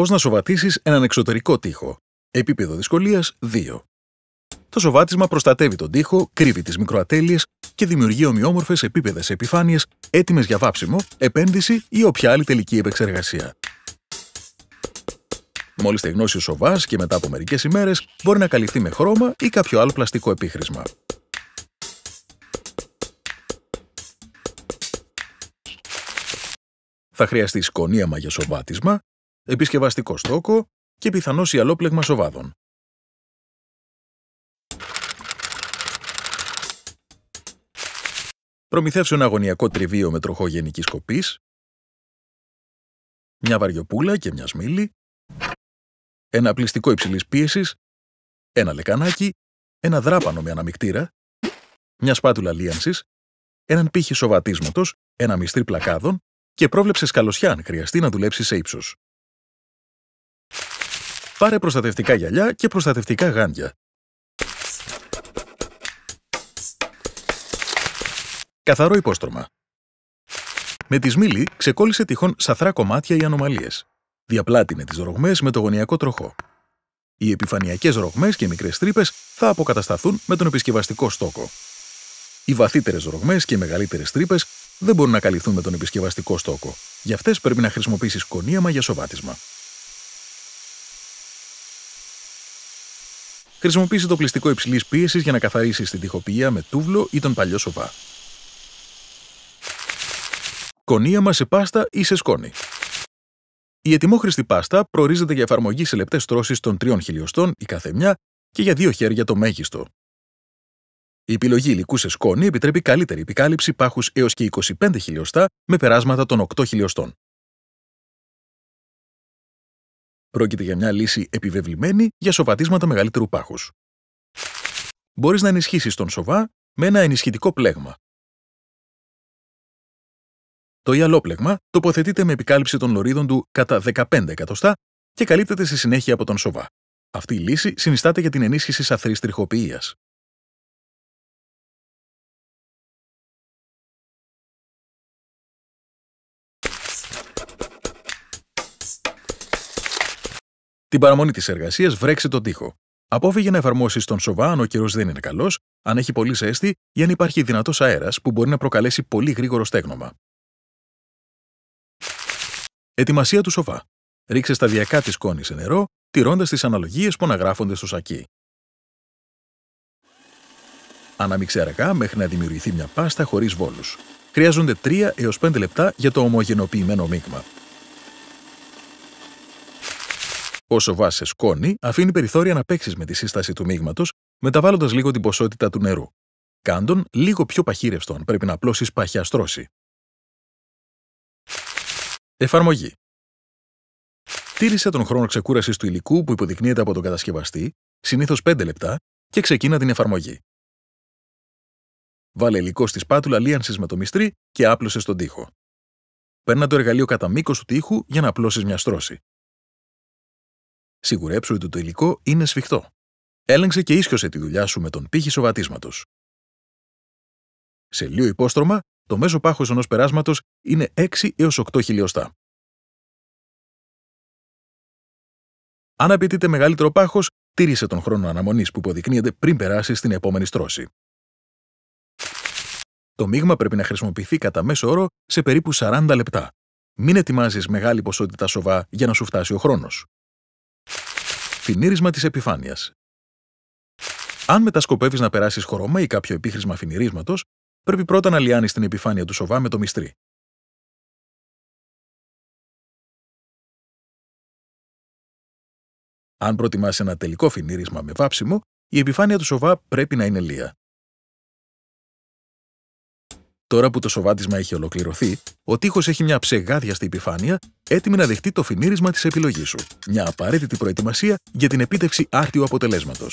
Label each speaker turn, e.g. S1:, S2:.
S1: Πώς να σοβατήσεις έναν εξωτερικό τοίχο. Επίπεδο δυσκολίας 2. Το σοβάτισμα προστατεύει τον τοίχο, κρύβει τις μικροατέλειες και δημιουργεί ομοιόμορφες επίπεδες επιφάνειες έτοιμες για βάψιμο, επένδυση ή όποια άλλη τελική επεξεργασία. Μόλις στεγνώσει ο σοβάς και μετά από μερικές ημέρες μπορεί να καλυφθεί με χρώμα ή κάποιο άλλο πλαστικό επίχρησμα. Θα χρειαστεί σκονίαμα για σοβάτισμα, επισκευαστικό στόκο και πιθανό ιαλόπλεγμα σοβάδων. Προμηθεύσω ένα
S2: αγωνιακό τριβίο με τροχό γενικής κοπή, μια βαριοπούλα και μια σμίλη, ένα πλυστικό υψηλής πίεσης, ένα λεκανάκι, ένα δράπανο με αναμικτήρα, μια σπάτουλα λίανσης, έναν πύχη
S1: σοβατίσματος, ένα μυστρή πλακάδων και πρόβλεψες σκαλωσιά αν χρειαστεί να δουλέψεις σε ύψος. Πάρε προστατευτικά γυαλιά και προστατευτικά γάντια. Καθαρό υπόστρωμα. Με τη σμήλη ξεκόλλησε τυχόν σαθρά κομμάτια ή ανομαλίες. Διαπλάτινε τις ρογμές με το γωνιακό τροχό. Οι επιφανειακές ρογμές και μικρές τρύπες θα αποκατασταθούν με τον επισκευαστικό στόκο. Οι βαθύτερες ρογμές και μεγαλύτερε μεγαλύτερες δεν μπορούν να καλυφθούν με τον επισκευαστικό στόκο. Για αυτές πρέπει να χρησιμοποιήσεις κονίαμα για σοβάτισμα. Χρησιμοποίησε το πλυστικό υψηλής πίεσης για να καθαρίσει την τυχοποιία με τούβλο ή τον παλιό σοβά. Κονίαμα σε πάστα ή σε σκόνη. Η ετοιμόχρηστη πάστα προορίζεται για εφαρμογή σε λεπτές τρώσεις των 3 χιλιοστών η καθεμιά και για δύο χέρια το
S2: μέγιστο. Η επιλογή υλικού σε σκόνη επιτρέπει καλύτερη επικάλυψη πάχους έως και 25 χιλιοστά με περάσματα των 8 χιλιοστών. Πρόκειται για μια λύση επιβεβλημένη για σοβατίσματα μεγαλύτερου πάχους.
S1: Μπορείς να ενισχύσεις τον σοβά με ένα ενισχυτικό πλέγμα. Το ιαλόπλεγμα τοποθετείται με επικάλυψη των λωρίδων του κατά 15
S2: εκατοστά και καλύπτεται στη συνέχεια από τον σοβά. Αυτή η λύση συνιστάται για την ενίσχυση σαθρής τριχοποιίας.
S1: Την παραμονή της εργασίας βρέξει τον τοίχο. Απόφυγε να εφαρμόσει τον σοβά αν ο καιρός δεν είναι καλός, αν έχει πολύ ζέστη ή αν υπάρχει δυνατός αέρας που μπορεί να προκαλέσει πολύ
S2: γρήγορο στέγνομα. Ετοιμασία του σοβά. Ρίξε σταδιακά τη σκόνη σε νερό, τηρώντας τις αναλογίες που αναγράφονται στο σακί.
S1: Αναμίξε αργά μέχρι να δημιουργηθεί μια πάστα χωρίς βόλους. Χρειάζονται 3 έω 5 λεπτά για το ομογενοποιημένο μείγμα. Όσο βάζει σκόνη, αφήνει περιθώρια να παίξεις με τη σύσταση του μείγματος,
S2: μεταβάλλοντας λίγο την ποσότητα του νερού. Κάντον λίγο πιο παχύρευστον, πρέπει να απλώσεις παχιά στρώση. Εφαρμογή. Τήρησε τον χρόνο ξεκούρασης του υλικού που υποδεικνύεται από τον κατασκευαστή, συνήθως 5 λεπτά,
S1: και ξεκίνα την εφαρμογή. Βάλε υλικό στη σπάτουλα λίανση με το μυστρί και άπλωσες στον τοίχο. Παίρνα το εργαλείο κατά μήκος του τοίχου για να απλώσεις μια στρώση.
S2: Σιγουρέψου ότι το υλικό είναι σφιχτό. Έλεγξε και ίσχυωσε τη δουλειά σου με τον πύχη σοβατίσματος. Σε λίγο υπόστρωμα, το μέσο πάχος ενός περάσματος είναι 6 έω 8 χιλιοστά. Αν απαιτείται μεγαλύτερο πάχος, τήρησε τον χρόνο αναμονής που υποδεικνύεται
S1: πριν περάσει στην επόμενη στρώση. Το μείγμα πρέπει να χρησιμοποιηθεί κατά μέσο όρο σε περίπου 40 λεπτά. Μην ετοιμάζεις μεγάλη ποσότητα σοβά για να σου φτάσει ο χρόνος. Φινίρισμα της επιφάνειας.
S2: Αν μετασκοπεύεις να περάσεις χρώμα ή κάποιο επίχρησμα φινιρίσματος, πρέπει πρώτα να λιάνεις την επιφάνεια του σοβά με το μυστρί. Αν προτιμάς ένα τελικό φινίρισμα με βάψιμο, η επιφάνεια του σοβά πρέπει να είναι λία. Τώρα που το σοβάτισμα
S1: έχει ολοκληρωθεί, ο τείχος έχει μια στην επιφάνεια έτοιμη να δεχτεί το φινίρισμα της επιλογής σου. Μια απαραίτητη προετοιμασία για την επίτευξη άρτιου αποτελέσματο.